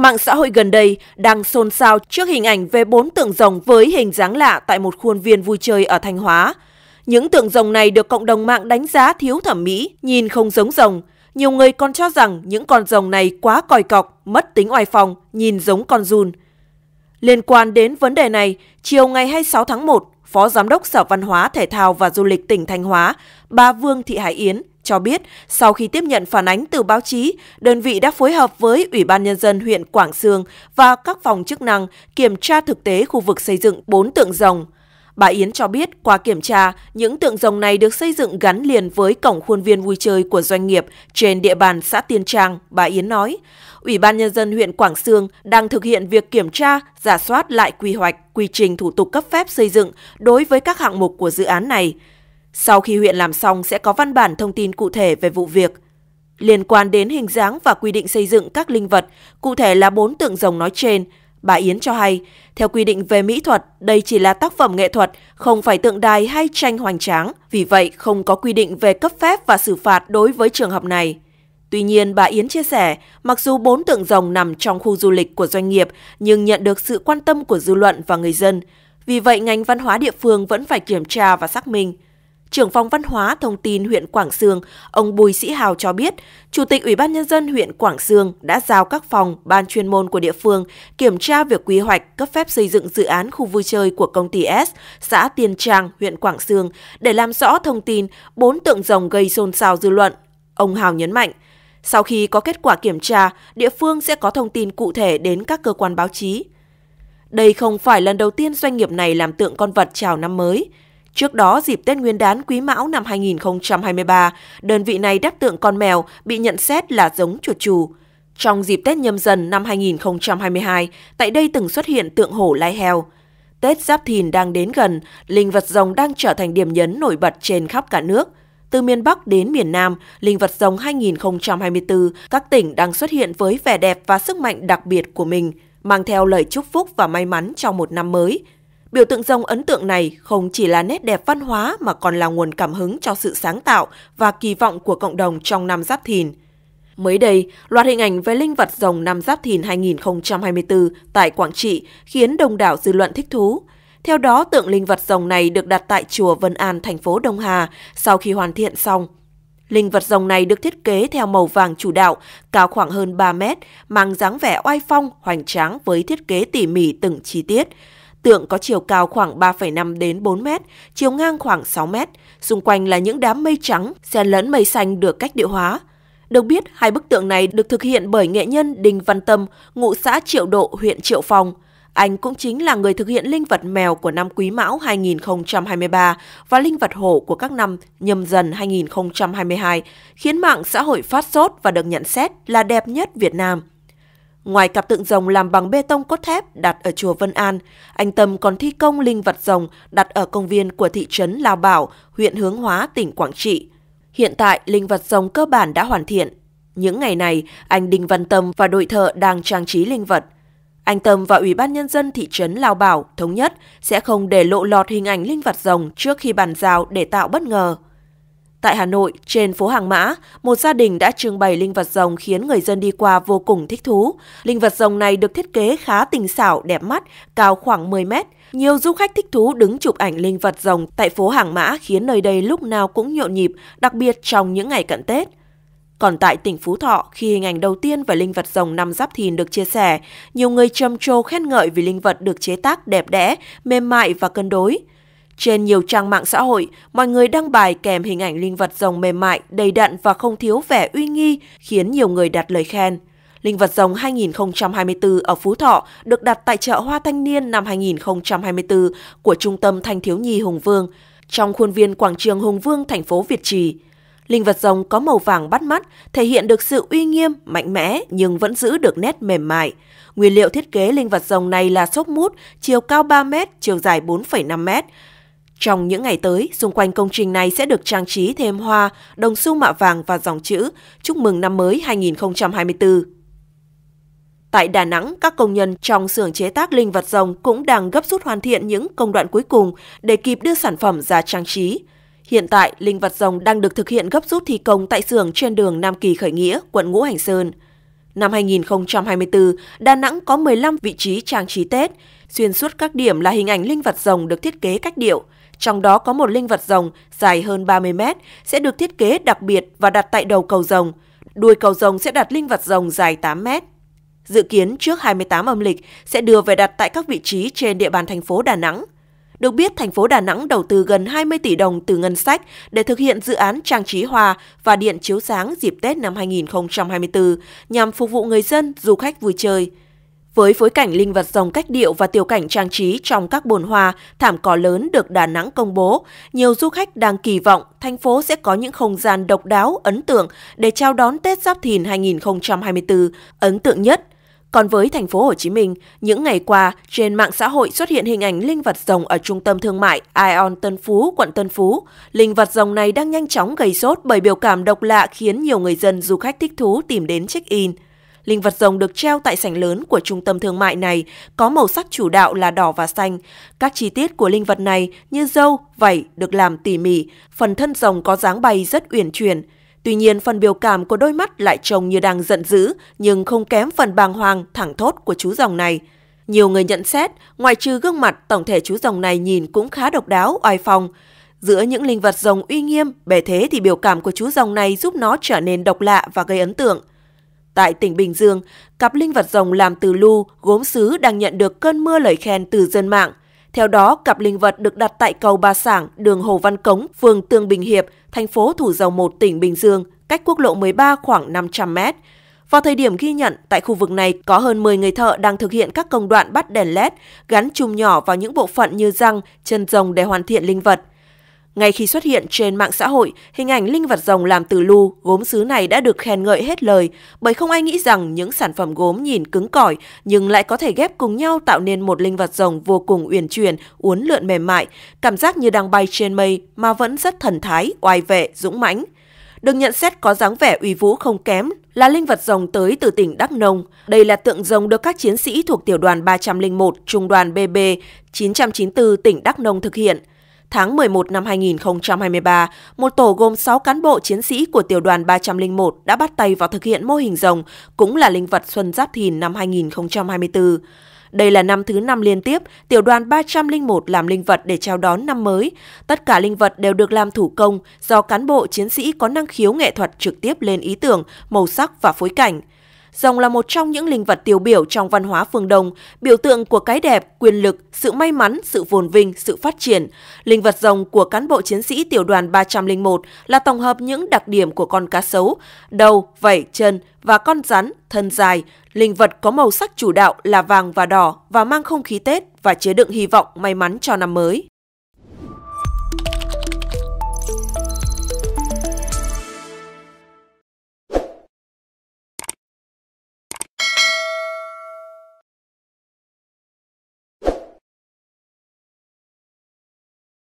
Mạng xã hội gần đây đang xôn xao trước hình ảnh về bốn tượng rồng với hình dáng lạ tại một khuôn viên vui chơi ở Thanh Hóa. Những tượng rồng này được cộng đồng mạng đánh giá thiếu thẩm mỹ, nhìn không giống rồng. Nhiều người còn cho rằng những con rồng này quá còi cọc, mất tính oai phong, nhìn giống con run. Liên quan đến vấn đề này, chiều ngày 26 tháng 1, Phó Giám đốc Sở Văn hóa, Thể thao và Du lịch tỉnh Thanh Hóa, bà Vương Thị Hải Yến cho biết, sau khi tiếp nhận phản ánh từ báo chí, đơn vị đã phối hợp với Ủy ban Nhân dân huyện Quảng Sương và các phòng chức năng kiểm tra thực tế khu vực xây dựng 4 tượng rồng. Bà Yến cho biết, qua kiểm tra, những tượng rồng này được xây dựng gắn liền với cổng khuôn viên vui chơi của doanh nghiệp trên địa bàn xã Tiên Trang, bà Yến nói. Ủy ban Nhân dân huyện Quảng Sương đang thực hiện việc kiểm tra, giả soát lại quy hoạch, quy trình thủ tục cấp phép xây dựng đối với các hạng mục của dự án này. Sau khi huyện làm xong sẽ có văn bản thông tin cụ thể về vụ việc. Liên quan đến hình dáng và quy định xây dựng các linh vật, cụ thể là bốn tượng rồng nói trên, bà Yến cho hay, theo quy định về mỹ thuật, đây chỉ là tác phẩm nghệ thuật, không phải tượng đài hay tranh hoành tráng, vì vậy không có quy định về cấp phép và xử phạt đối với trường hợp này. Tuy nhiên, bà Yến chia sẻ, mặc dù bốn tượng rồng nằm trong khu du lịch của doanh nghiệp nhưng nhận được sự quan tâm của dư luận và người dân. Vì vậy, ngành văn hóa địa phương vẫn phải kiểm tra và xác minh trưởng phòng văn hóa thông tin huyện Quảng Sương, ông Bùi Sĩ Hào cho biết, Chủ tịch Ủy ban Nhân dân huyện Quảng Sương đã giao các phòng, ban chuyên môn của địa phương kiểm tra việc quy hoạch cấp phép xây dựng dự án khu vui chơi của công ty S, xã Tiên Trang, huyện Quảng Sương để làm rõ thông tin bốn tượng rồng gây xôn xao dư luận. Ông Hào nhấn mạnh, sau khi có kết quả kiểm tra, địa phương sẽ có thông tin cụ thể đến các cơ quan báo chí. Đây không phải lần đầu tiên doanh nghiệp này làm tượng con vật chào năm mới. Trước đó, dịp Tết Nguyên đán Quý Mão năm 2023, đơn vị này đắp tượng con mèo bị nhận xét là giống chuột chù. Trong dịp Tết nhâm dần năm 2022, tại đây từng xuất hiện tượng hổ lai heo. Tết Giáp Thìn đang đến gần, linh vật rồng đang trở thành điểm nhấn nổi bật trên khắp cả nước. Từ miền Bắc đến miền Nam, linh vật rồng 2024, các tỉnh đang xuất hiện với vẻ đẹp và sức mạnh đặc biệt của mình, mang theo lời chúc phúc và may mắn trong một năm mới – Biểu tượng rồng ấn tượng này không chỉ là nét đẹp văn hóa mà còn là nguồn cảm hứng cho sự sáng tạo và kỳ vọng của cộng đồng trong năm Giáp Thìn. Mới đây, loạt hình ảnh về linh vật rồng năm Giáp Thìn 2024 tại Quảng Trị khiến đông đảo dư luận thích thú. Theo đó, tượng linh vật rồng này được đặt tại chùa Vân An, thành phố Đông Hà sau khi hoàn thiện xong. Linh vật rồng này được thiết kế theo màu vàng chủ đạo, cao khoảng hơn 3 mét, mang dáng vẻ oai phong, hoành tráng với thiết kế tỉ mỉ từng chi tiết. Tượng có chiều cao khoảng 3,5 đến 4 mét, chiều ngang khoảng 6 mét. Xung quanh là những đám mây trắng, xen lẫn mây xanh được cách điệu hóa. Được biết, hai bức tượng này được thực hiện bởi nghệ nhân Đinh Văn Tâm, ngụ xã Triệu Độ, huyện Triệu Phong. Anh cũng chính là người thực hiện linh vật mèo của năm Quý Mão 2023 và linh vật hổ của các năm nhâm dần 2022, khiến mạng xã hội phát sốt và được nhận xét là đẹp nhất Việt Nam. Ngoài cặp tượng rồng làm bằng bê tông cốt thép đặt ở chùa Vân An, anh Tâm còn thi công linh vật rồng đặt ở công viên của thị trấn Lao Bảo, huyện Hướng Hóa, tỉnh Quảng Trị. Hiện tại, linh vật rồng cơ bản đã hoàn thiện. Những ngày này, anh Đinh Văn Tâm và đội thợ đang trang trí linh vật. Anh Tâm và Ủy ban Nhân dân thị trấn Lao Bảo thống nhất sẽ không để lộ lọt hình ảnh linh vật rồng trước khi bàn giao để tạo bất ngờ. Tại Hà Nội, trên phố Hàng Mã, một gia đình đã trưng bày linh vật rồng khiến người dân đi qua vô cùng thích thú. Linh vật rồng này được thiết kế khá tình xảo, đẹp mắt, cao khoảng 10 mét. Nhiều du khách thích thú đứng chụp ảnh linh vật rồng tại phố Hàng Mã khiến nơi đây lúc nào cũng nhộn nhịp, đặc biệt trong những ngày cận Tết. Còn tại tỉnh Phú Thọ, khi hình ảnh đầu tiên về linh vật rồng năm giáp thìn được chia sẻ, nhiều người trầm trồ khen ngợi vì linh vật được chế tác đẹp đẽ, mềm mại và cân đối. Trên nhiều trang mạng xã hội, mọi người đăng bài kèm hình ảnh linh vật rồng mềm mại, đầy đặn và không thiếu vẻ uy nghi, khiến nhiều người đặt lời khen. Linh vật rồng 2024 ở Phú Thọ được đặt tại chợ Hoa Thanh Niên năm 2024 của Trung tâm Thanh Thiếu Nhi Hùng Vương, trong khuôn viên quảng trường Hùng Vương, thành phố Việt Trì. Linh vật rồng có màu vàng bắt mắt, thể hiện được sự uy nghiêm, mạnh mẽ nhưng vẫn giữ được nét mềm mại. Nguyên liệu thiết kế linh vật rồng này là xốp mút, chiều cao 3 m, chiều dài 4,5 m. Trong những ngày tới, xung quanh công trình này sẽ được trang trí thêm hoa, đồng xu mạ vàng và dòng chữ Chúc mừng năm mới 2024. Tại Đà Nẵng, các công nhân trong xưởng chế tác linh vật rồng cũng đang gấp rút hoàn thiện những công đoạn cuối cùng để kịp đưa sản phẩm ra trang trí. Hiện tại, linh vật rồng đang được thực hiện gấp rút thi công tại xưởng trên đường Nam Kỳ Khởi Nghĩa, quận Ngũ Hành Sơn. Năm 2024, Đà Nẵng có 15 vị trí trang trí Tết. Xuyên suốt các điểm là hình ảnh linh vật rồng được thiết kế cách điệu – trong đó có một linh vật rồng dài hơn 30 mét sẽ được thiết kế đặc biệt và đặt tại đầu cầu rồng. Đuôi cầu rồng sẽ đặt linh vật rồng dài 8 mét. Dự kiến trước 28 âm lịch sẽ đưa về đặt tại các vị trí trên địa bàn thành phố Đà Nẵng. Được biết, thành phố Đà Nẵng đầu tư gần 20 tỷ đồng từ ngân sách để thực hiện dự án trang trí hoa và điện chiếu sáng dịp Tết năm 2024 nhằm phục vụ người dân, du khách vui chơi. Với phối cảnh linh vật rồng cách điệu và tiểu cảnh trang trí trong các bồn hoa, thảm cỏ lớn được Đà Nẵng công bố, nhiều du khách đang kỳ vọng thành phố sẽ có những không gian độc đáo, ấn tượng để chào đón Tết Giáp Thìn 2024 ấn tượng nhất. Còn với thành phố Hồ Chí Minh, những ngày qua, trên mạng xã hội xuất hiện hình ảnh linh vật rồng ở trung tâm thương mại Ion Tân Phú, quận Tân Phú. Linh vật rồng này đang nhanh chóng gây sốt bởi biểu cảm độc lạ khiến nhiều người dân du khách thích thú tìm đến check-in. Linh vật rồng được treo tại sảnh lớn của trung tâm thương mại này có màu sắc chủ đạo là đỏ và xanh. Các chi tiết của linh vật này như dâu, vảy được làm tỉ mỉ, phần thân rồng có dáng bay rất uyển chuyển. Tuy nhiên, phần biểu cảm của đôi mắt lại trông như đang giận dữ, nhưng không kém phần bàng hoàng, thẳng thốt của chú rồng này. Nhiều người nhận xét, ngoài trừ gương mặt, tổng thể chú rồng này nhìn cũng khá độc đáo, oai phong. Giữa những linh vật rồng uy nghiêm, bề thế thì biểu cảm của chú rồng này giúp nó trở nên độc lạ và gây ấn tượng tại tỉnh Bình Dương, cặp linh vật rồng làm từ lu, gốm sứ đang nhận được cơn mưa lời khen từ dân mạng. Theo đó, cặp linh vật được đặt tại cầu Ba Sảng, đường Hồ Văn Cống, phường Tương Bình Hiệp, thành phố Thủ Dầu Một, tỉnh Bình Dương, cách quốc lộ 13 khoảng 500 mét. Vào thời điểm ghi nhận, tại khu vực này có hơn 10 người thợ đang thực hiện các công đoạn bắt đèn LED, gắn chùm nhỏ vào những bộ phận như răng, chân rồng để hoàn thiện linh vật. Ngay khi xuất hiện trên mạng xã hội, hình ảnh linh vật rồng làm từ lu, gốm sứ này đã được khen ngợi hết lời, bởi không ai nghĩ rằng những sản phẩm gốm nhìn cứng cỏi nhưng lại có thể ghép cùng nhau tạo nên một linh vật rồng vô cùng uyển chuyển, uốn lượn mềm mại, cảm giác như đang bay trên mây mà vẫn rất thần thái, oai vệ, dũng mãnh. Được nhận xét có dáng vẻ uy vũ không kém là linh vật rồng tới từ tỉnh Đắk Nông. Đây là tượng rồng được các chiến sĩ thuộc tiểu đoàn 301, trung đoàn BB 994 tỉnh Đắk Nông thực hiện tháng 11 năm 2023, một tổ gồm 6 cán bộ chiến sĩ của tiểu đoàn 301 đã bắt tay vào thực hiện mô hình rồng, cũng là linh vật Xuân Giáp Thìn năm 2024. Đây là năm thứ năm liên tiếp, tiểu đoàn 301 làm linh vật để chào đón năm mới. Tất cả linh vật đều được làm thủ công do cán bộ chiến sĩ có năng khiếu nghệ thuật trực tiếp lên ý tưởng, màu sắc và phối cảnh. Rồng là một trong những linh vật tiêu biểu trong văn hóa phương Đông, biểu tượng của cái đẹp, quyền lực, sự may mắn, sự phồn vinh, sự phát triển. Linh vật rồng của cán bộ chiến sĩ tiểu đoàn 301 là tổng hợp những đặc điểm của con cá sấu, đầu, vảy, chân và con rắn, thân dài. Linh vật có màu sắc chủ đạo là vàng và đỏ và mang không khí Tết và chứa đựng hy vọng may mắn cho năm mới.